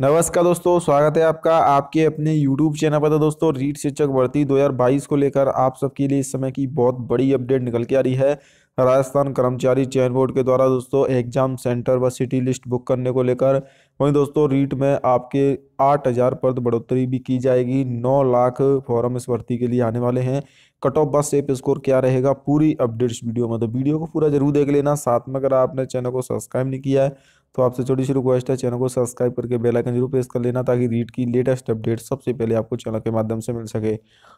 नमस्कार दोस्तों स्वागत है आपका आपके अपने YouTube चैनल पर तो दोस्तों रीट शिक्षक भर्ती 2022 को लेकर आप सबके लिए इस समय की बहुत बड़ी अपडेट निकल के आ रही है राजस्थान कर्मचारी चयन बोर्ड के द्वारा दोस्तों एग्जाम सेंटर व सिटी लिस्ट बुक करने को लेकर वहीं दोस्तों रीट में आपके आठ हज़ार पद बढ़ोतरी भी की जाएगी नौ लाख फॉर्म इस भर्ती के लिए आने वाले हैं कट ऑफ बस सेफ स्कोर क्या रहेगा पूरी अपडेट्स वीडियो में तो वीडियो को पूरा जरूर देख लेना साथ में अगर आपने चैनल को सब्सक्राइब नहीं किया है तो आपसे छोटी सी रिक्वेस्ट है चैनल को सब्सक्राइब करके बेल आइकन जरूर प्रेस कर लेना ताकि रीड की लेटेस्ट अपडेट सबसे पहले आपको चैनल के माध्यम से मिल सके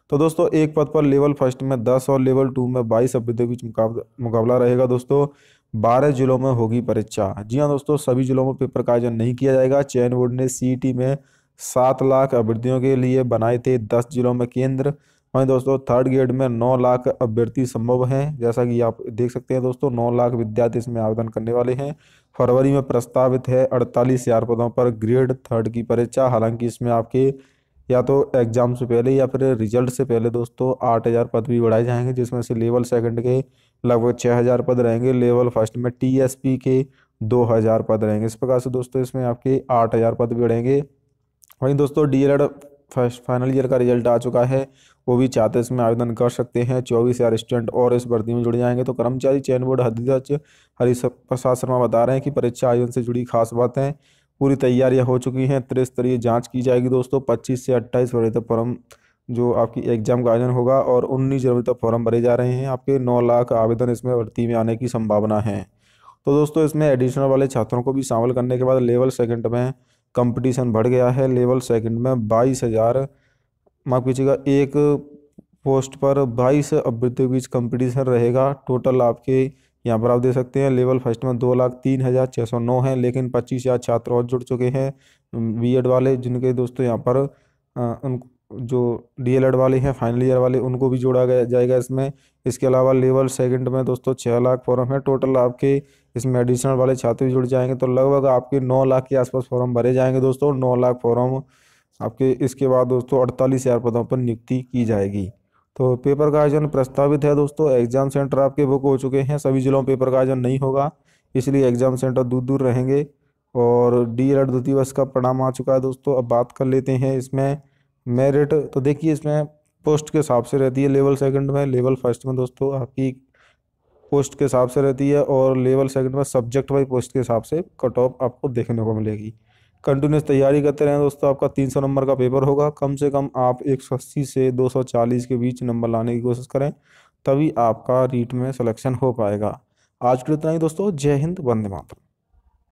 तो दोस्तों एक पद पर लेवल फर्स्ट में दस और लेवल टू में बाईस अभ्यर्थियों के बीच मुकाबला रहेगा दोस्तों बारह जिलों में होगी परीक्षा जी हाँ दोस्तों सभी जिलों में पेपर का आयोजन नहीं किया जाएगा चयन बोर्ड ने सी में सात लाख अभ्यर्थियों के लिए बनाए थे दस जिलों में केंद्र वहीं हाँ दोस्तों थर्ड ग्रेड में नौ लाख अभ्यर्थी संभव हैं जैसा कि आप देख सकते हैं दोस्तों नौ लाख विद्यार्थी इसमें आवेदन करने वाले हैं फरवरी में प्रस्तावित है अड़तालीस हज़ार पदों पर ग्रेड थर्ड की परीक्षा हालांकि इसमें आपके या तो एग्ज़ाम से पहले या फिर रिजल्ट से पहले दोस्तों आठ हज़ार पद भी बढ़ाए जाएंगे जिसमें से लेवल सेकंड के लगभग छः हज़ार पद रहेंगे लेवल फर्स्ट में टीएसपी के दो हज़ार पद रहेंगे इस प्रकार से दोस्तों इसमें आपके आठ हज़ार पद भी बढ़ेंगे वहीं दोस्तों डीएलएड फर्स्ट फाइनल ईयर का रिजल्ट आ चुका है वो भी चाहते इसमें आवेदन कर सकते हैं चौबीस हज़ार स्टूडेंट और इस भर्ती में जुड़ जाएंगे तो कर्मचारी चयन बोर्ड हरिदच हरीश प्रसाद शर्मा बता रहे हैं कि परीक्षा आयोजन से जुड़ी खास बातें पूरी तैयारियाँ हो चुकी हैं त्रिस्तरीय जाँच की जाएगी दोस्तों पच्चीस से अट्ठाईस फरवरी तक फॉर्म जो आपकी एग्जाम का आयोजन होगा और उन्नीस जनवरी तक फॉर्म भरे जा रहे हैं आपके नौ लाख आवेदन इसमें भर्ती में आने की संभावना है तो दोस्तों इसमें एडिशनल वाले छात्रों को भी शामिल करने के बाद लेवल सेकंड में कंपटीशन बढ़ गया है लेवल सेकंड में बाईस हज़ार माफ़ कीजिएगा एक पोस्ट पर बाईस अभ्यर्थियों के बीच कंपटीशन रहेगा टोटल आपके यहाँ पर आप दे सकते हैं लेवल फर्स्ट में दो लाख तीन हज़ार छः सौ नौ हैं लेकिन पच्चीस हज़ार छात्र और जुड़ चुके हैं बीएड वाले जिनके दोस्तों यहाँ पर उन जो एड वाले हैं फाइनल ईयर वाले उनको भी जोड़ा गया जाएगा इसमें इसके अलावा लेवल सेकंड में दोस्तों छः लाख फॉर्म है टोटल आपके इसमें एडिशनल वाले छात्र भी जुड़ जाएंगे तो लगभग आपके नौ लाख के आसपास फॉर्म भरे जाएंगे दोस्तों नौ लाख फॉर्म आपके इसके बाद दोस्तों अड़तालीस हज़ार पदों पर नियुक्ति की जाएगी तो पेपर का आयोजन प्रस्तावित है दोस्तों एग्जाम सेंटर आपके बुक हो चुके हैं सभी ज़िलों में पेपर का आयोजन नहीं होगा इसलिए एग्जाम सेंटर दूर दूर रहेंगे और डी एल द्वितीय वर्ष का परिणाम आ चुका है दोस्तों अब बात कर लेते हैं इसमें मेरिट तो देखिए इसमें पोस्ट के हिसाब से रहती है लेवल सेकंड में लेवल फर्स्ट में दोस्तों आपकी पोस्ट के हिसाब से रहती है और लेवल सेकंड में सब्जेक्ट वाइज पोस्ट के हिसाब से कट ऑफ आपको देखने को मिलेगी कंटिन्यूस तैयारी करते रहें दोस्तों आपका 300 नंबर का पेपर होगा कम से कम आप 180 से 240 के बीच नंबर लाने की कोशिश करें तभी आपका रीट में सलेक्शन हो पाएगा आज के लिए इतना ही दोस्तों जय हिंद वंदे मातरम